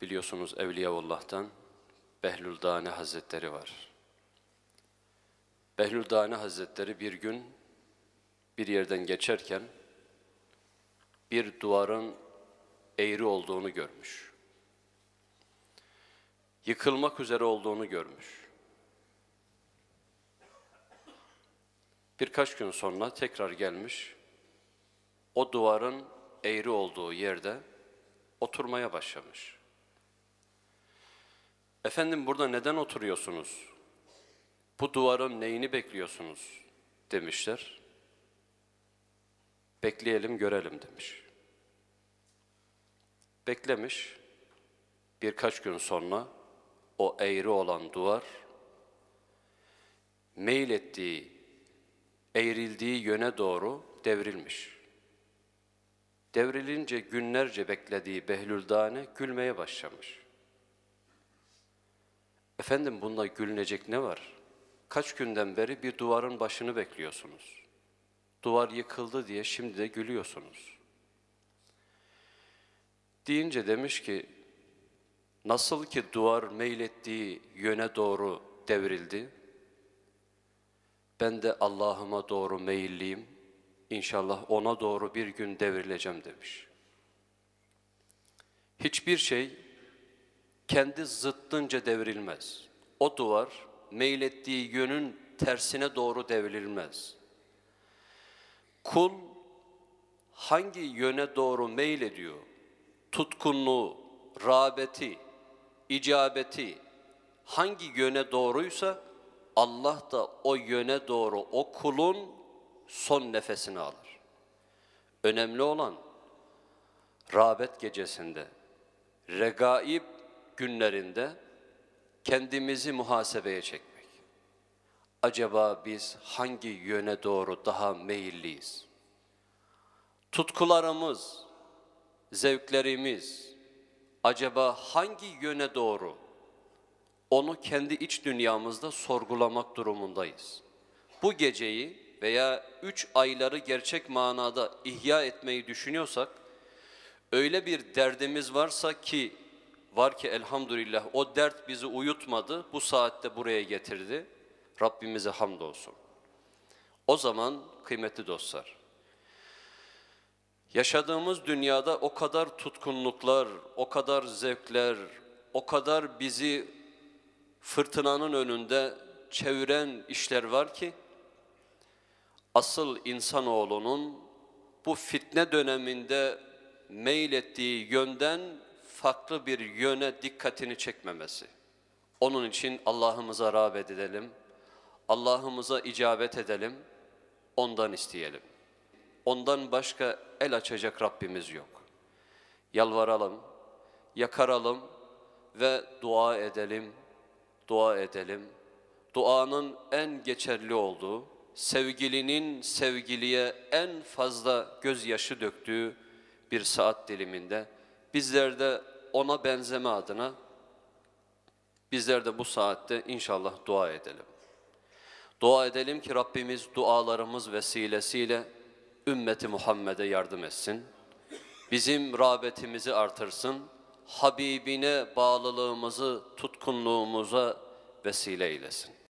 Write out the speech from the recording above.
Biliyorsunuz Evliyaullah'tan Behlül Dane Hazretleri var. Behlül Dane Hazretleri bir gün bir yerden geçerken bir duvarın eğri olduğunu görmüş. Yıkılmak üzere olduğunu görmüş. Birkaç gün sonra tekrar gelmiş, o duvarın eğri olduğu yerde oturmaya başlamış. Efendim burada neden oturuyorsunuz? Bu duvarın neyini bekliyorsunuz? Demişler. Bekleyelim görelim demiş. Beklemiş. Birkaç gün sonra o eğri olan duvar meyil ettiği, eğrildiği yöne doğru devrilmiş. Devrilince günlerce beklediği Behlüldane gülmeye başlamış. Efendim bunda gülünecek ne var? Kaç günden beri bir duvarın başını bekliyorsunuz. Duvar yıkıldı diye şimdi de gülüyorsunuz. Deyince demiş ki, nasıl ki duvar meylettiği yöne doğru devrildi, ben de Allah'ıma doğru meyilliyim, İnşallah ona doğru bir gün devrileceğim demiş. Hiçbir şey kendi zıttınca devrilmez. O duvar meylettiği yönün tersine doğru devrilmez. Kul hangi yöne doğru meylediyor? Tutkunluğu, rağbeti, icabeti hangi yöne doğruysa Allah da o yöne doğru o kulun son nefesini alır. Önemli olan rağbet gecesinde regaib günlerinde kendimizi muhasebeye çekmek. Acaba biz hangi yöne doğru daha meyilliyiz? Tutkularımız, zevklerimiz acaba hangi yöne doğru? Onu kendi iç dünyamızda sorgulamak durumundayız. Bu geceyi veya üç ayları gerçek manada ihya etmeyi düşünüyorsak, öyle bir derdimiz varsa ki Var ki elhamdülillah o dert bizi uyutmadı, bu saatte buraya getirdi. Rabbimize hamdolsun. O zaman kıymetli dostlar, yaşadığımız dünyada o kadar tutkunluklar, o kadar zevkler, o kadar bizi fırtınanın önünde çeviren işler var ki, asıl insanoğlunun bu fitne döneminde meylettiği yönden farklı bir yöne dikkatini çekmemesi. Onun için Allah'ımıza rağbet edelim, Allah'ımıza icabet edelim, ondan isteyelim. Ondan başka el açacak Rabbimiz yok. Yalvaralım, yakaralım ve dua edelim, dua edelim. Duanın en geçerli olduğu, sevgilinin sevgiliye en fazla gözyaşı döktüğü bir saat diliminde Bizler de ona benzeme adına bizler de bu saatte inşallah dua edelim. Dua edelim ki Rabbimiz dualarımız vesilesiyle ümmeti Muhammed'e yardım etsin. Bizim rağbetimizi artırsın. Habibine bağlılığımızı, tutkunluğumuza vesile eylesin.